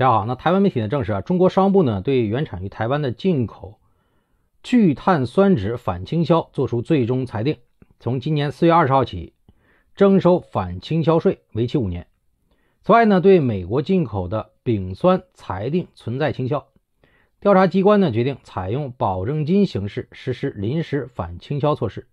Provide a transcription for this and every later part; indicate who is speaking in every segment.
Speaker 1: 大家好，那台湾媒体呢证实啊，中国商务部呢对原产于台湾的进口聚碳酸酯反倾销作出最终裁定，从今年四月二十号起征收反倾销税，为期五年。此外呢，对美国进口的丙酸裁定存在倾销，调查机关呢决定采用保证金形式实施临时反倾销措施。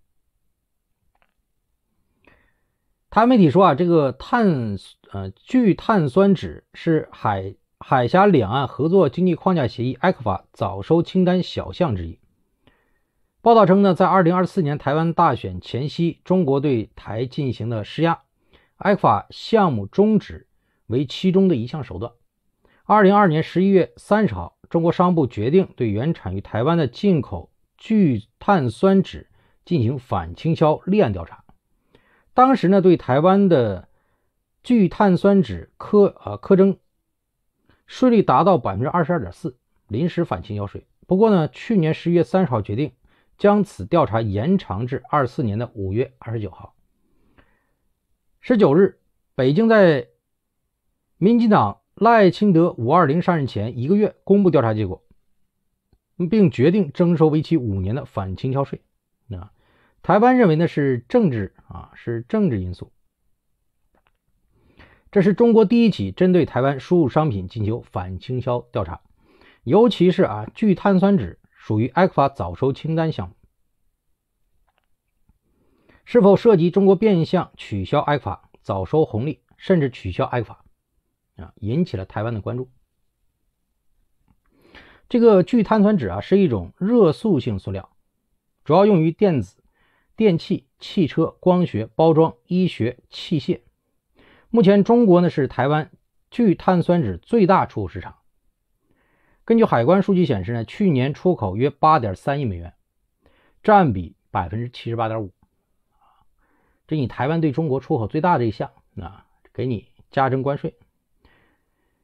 Speaker 1: 台媒体说啊，这个碳呃聚碳酸酯是海。海峡两岸合作经济框架协议 （ECFA） 早收清单小项之一。报道称呢，在二零二四年台湾大选前夕，中国对台进行了施压，ECFA 项目终止为其中的一项手段。二零二二年十一月三十号，中国商务部决定对原产于台湾的进口聚碳酸酯进行反倾销立案调查。当时呢，对台湾的聚碳酸酯科啊科征。税率达到百分之二十二点四，临时反倾销税。不过呢，去年十一月三十号决定将此调查延长至二四年的五月二十九号。十九日，北京在民进党赖清德五二零上任前一个月公布调查结果，并决定征收为期五年的反倾销税。啊，台湾认为呢是政治啊，是政治因素。这是中国第一起针对台湾输入商品进行反倾销调查，尤其是啊聚碳酸酯属于 ECFA 早收清单项目，是否涉及中国变相取消 ECFA 早收红利，甚至取消 ECFA 啊，引起了台湾的关注。这个聚碳酸酯啊是一种热塑性塑料，主要用于电子、电器、汽车、光学、包装、医学器械。目前，中国呢是台湾聚碳酸酯最大出口市场。根据海关数据显示呢，去年出口约八点三亿美元，占比百分之七十八点五。啊，这你台湾对中国出口最大的一项，啊，给你加征关税。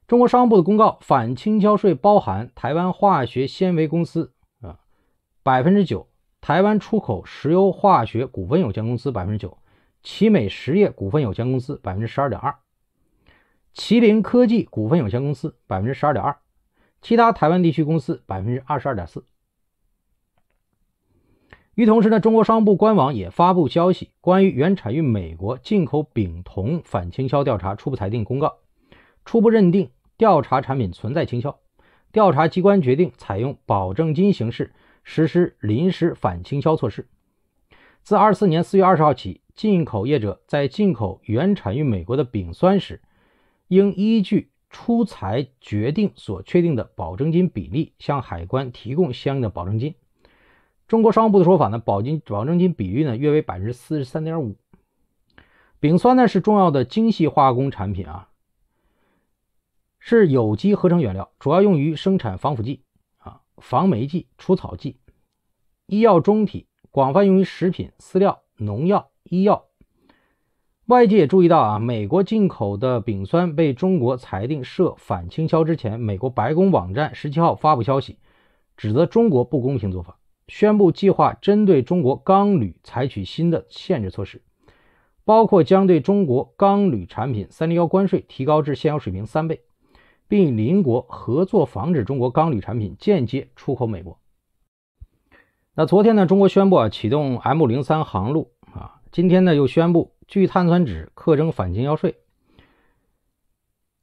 Speaker 1: 中国商务部的公告，反倾销税包含台湾化学纤维公司啊百分之九，台湾出口石油化学股份有限公司百分之九。奇美实业股份有限公司百分之十二点二，麒麟科技股份有限公司百分之十二点二，其他台湾地区公司百分之二十二点四。与此同时呢，中国商务部官网也发布消息，关于原产于美国进口丙酮反倾销调查初步裁定公告，初步认定调查产品存在倾销，调查机关决定采用保证金形式实施临时反倾销措施。自二四年四月二十号起，进口业者在进口原产于美国的丙酸时，应依据出材决定所确定的保证金比例，向海关提供相应的保证金。中国商务部的说法呢，保金保证金比例呢约为百分之四十三点五。丙酸呢是重要的精细化工产品啊，是有机合成原料，主要用于生产防腐剂啊、防霉剂、除草剂、医药中体。广泛用于食品、饲料、农药、医药。外界也注意到啊，美国进口的丙酸被中国裁定涉反倾销之前，美国白宫网站十七号发布消息，指责中国不公平做法，宣布计划针对中国钢铝采取新的限制措施，包括将对中国钢铝产品三零幺关税提高至现有水平三倍，并与邻国合作防止中国钢铝产品间接出口美国。那昨天呢，中国宣布啊启动 M 零三航路啊，今天呢又宣布聚碳酸酯课征反倾销税。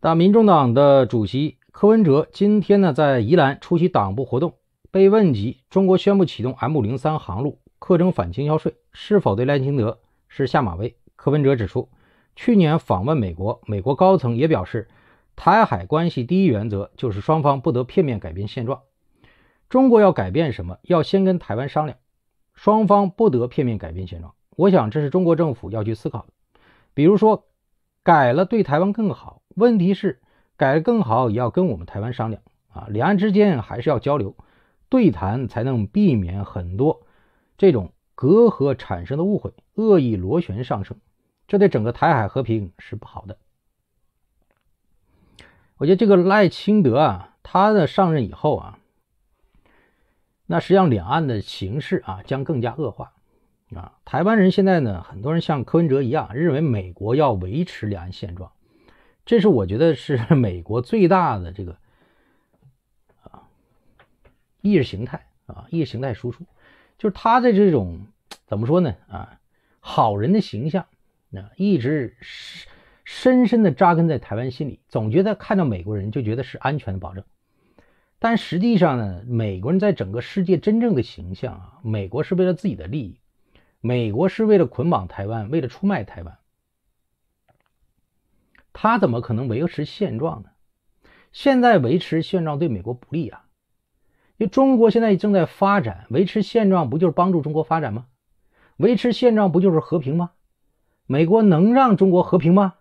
Speaker 1: 那民众党的主席柯文哲今天呢在宜兰出席党部活动，被问及中国宣布启动 M 零三航路课征反倾销税是否对赖清德是下马威，柯文哲指出，去年访问美国，美国高层也表示，台海关系第一原则就是双方不得片面改变现状。中国要改变什么，要先跟台湾商量，双方不得片面改变现状。我想这是中国政府要去思考的。比如说改了对台湾更好，问题是改了更好也要跟我们台湾商量啊，两岸之间还是要交流，对谈才能避免很多这种隔阂产生的误会、恶意螺旋上升，这对整个台海和平是不好的。我觉得这个赖清德啊，他的上任以后啊。那实际上，两岸的形势啊将更加恶化，啊，台湾人现在呢，很多人像柯文哲一样，认为美国要维持两岸现状，这是我觉得是 美国最大的这个啊意识形态啊意识形态输出，就是他的这种怎么说呢啊好人的形象，那一直深深的扎根在台湾心里，总觉得看到美国人就觉得是安全的保证。但实际上呢，美国人在整个世界真正的形象啊，美国是为了自己的利益，美国是为了捆绑台湾，为了出卖台湾，他怎么可能维持现状呢？现在维持现状对美国不利啊，因为中国现在正在发展，维持现状不就是帮助中国发展吗？维持现状不就是和平吗？美国能让中国和平吗？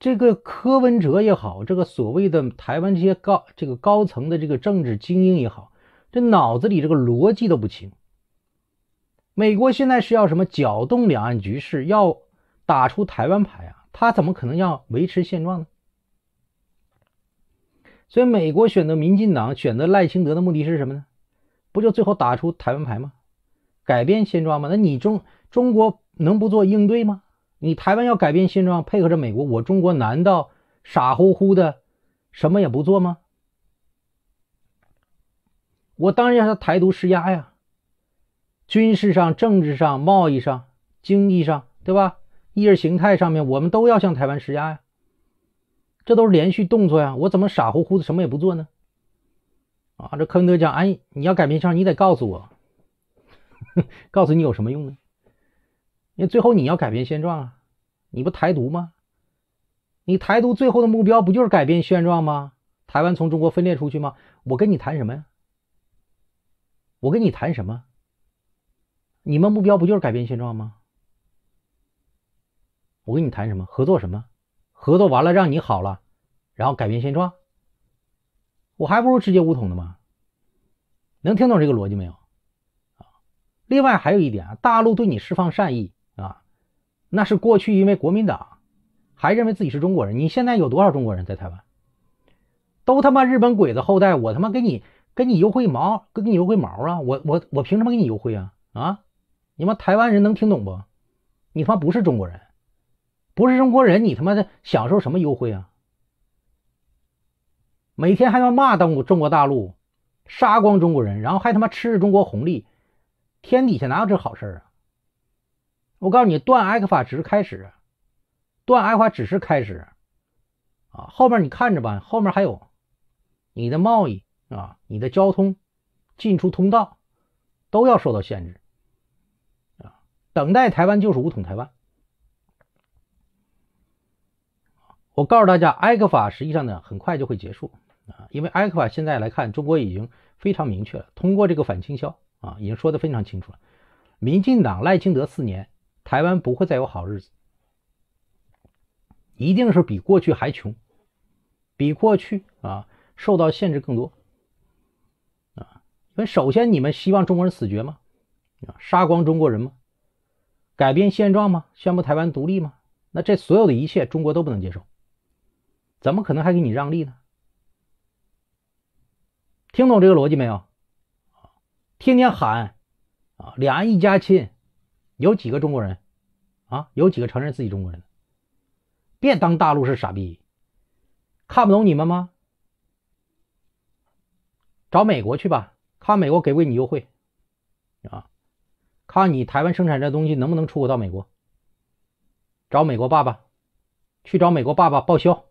Speaker 1: 这个柯文哲也好，这个所谓的台湾这些高这个高层的这个政治精英也好，这脑子里这个逻辑都不清。美国现在是要什么搅动两岸局势，要打出台湾牌啊？他怎么可能要维持现状呢？所以美国选择民进党，选择赖清德的目的是什么呢？不就最后打出台湾牌吗？改变现状吗？那你中中国能不做应对吗？你台湾要改变现状，配合着美国，我中国难道傻乎乎的什么也不做吗？我当然向台独施压呀，军事上、政治上、贸易上、经济上，对吧？意识形态上面，我们都要向台湾施压呀，这都是连续动作呀。我怎么傻乎乎的什么也不做呢？啊，这柯文德讲，哎，你要改变现状，你得告诉我，告诉你有什么用呢？那最后你要改变现状啊？你不台独吗？你台独最后的目标不就是改变现状吗？台湾从中国分裂出去吗？我跟你谈什么呀？我跟你谈什么？你们目标不就是改变现状吗？我跟你谈什么合作？什么合作完了让你好了，然后改变现状。我还不如直接武统的吗？能听懂这个逻辑没有？啊，另外还有一点啊，大陆对你释放善意。那是过去，因为国民党还认为自己是中国人。你现在有多少中国人在台湾？都他妈日本鬼子后代，我他妈给你给你优惠毛，给你优惠毛啊！我我我凭什么给你优惠啊？啊！你妈台湾人能听懂不？你他妈不是中国人，不是中国人，你他妈的享受什么优惠啊？每天还要骂当中国大陆，杀光中国人，然后还他妈吃着中国红利，天底下哪有这好事啊？我告诉你，断埃克法只是开始，断埃克法只是开始，啊，后面你看着吧，后面还有你的贸易啊，你的交通进出通道都要受到限制，啊，等待台湾就是武统台湾。我告诉大家，埃克法实际上呢，很快就会结束，啊，因为埃克法现在来看，中国已经非常明确了，通过这个反倾销啊，已经说的非常清楚了，民进党赖清德四年。台湾不会再有好日子，一定是比过去还穷，比过去啊受到限制更多，啊！因为首先你们希望中国人死绝吗？啊，杀光中国人吗？改变现状吗？宣布台湾独立吗？那这所有的一切，中国都不能接受，怎么可能还给你让利呢？听懂这个逻辑没有？天天喊啊两岸一家亲，有几个中国人？啊，有几个承认自己中国人？别当大陆是傻逼，看不懂你们吗？找美国去吧，看美国给不给你优惠？啊，看你台湾生产这东西能不能出口到美国？找美国爸爸，去找美国爸爸报销。